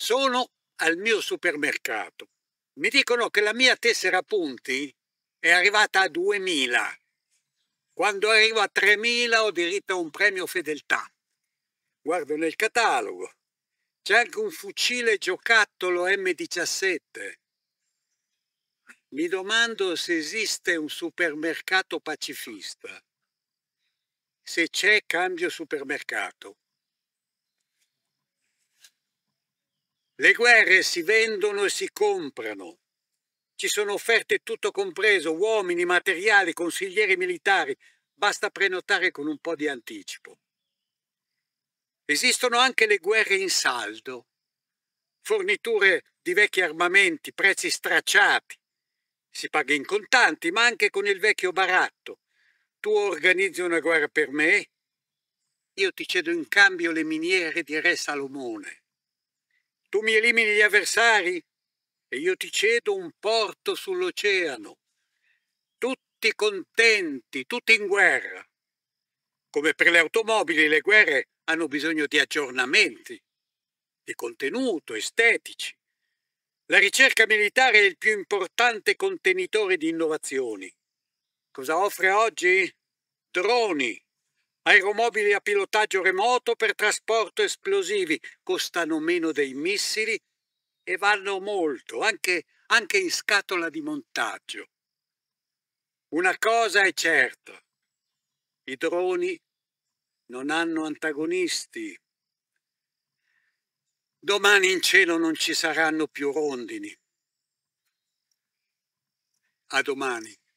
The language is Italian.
Sono al mio supermercato. Mi dicono che la mia tessera punti è arrivata a 2000. Quando arrivo a 3000 ho diritto a un premio fedeltà. Guardo nel catalogo. C'è anche un fucile giocattolo M17. Mi domando se esiste un supermercato pacifista. Se c'è, cambio supermercato. Le guerre si vendono e si comprano. Ci sono offerte tutto compreso, uomini, materiali, consiglieri militari. Basta prenotare con un po' di anticipo. Esistono anche le guerre in saldo. Forniture di vecchi armamenti, prezzi stracciati. Si paga in contanti, ma anche con il vecchio baratto. Tu organizzi una guerra per me, io ti cedo in cambio le miniere di Re Salomone tu mi elimini gli avversari e io ti cedo un porto sull'oceano. Tutti contenti, tutti in guerra. Come per le automobili, le guerre hanno bisogno di aggiornamenti, di contenuto, estetici. La ricerca militare è il più importante contenitore di innovazioni. Cosa offre oggi? Droni, aeromobili a pilotaggio remoto per trasporto esplosivi, costano meno dei missili e vanno molto, anche, anche in scatola di montaggio. Una cosa è certa, i droni non hanno antagonisti. Domani in cielo non ci saranno più rondini. A domani.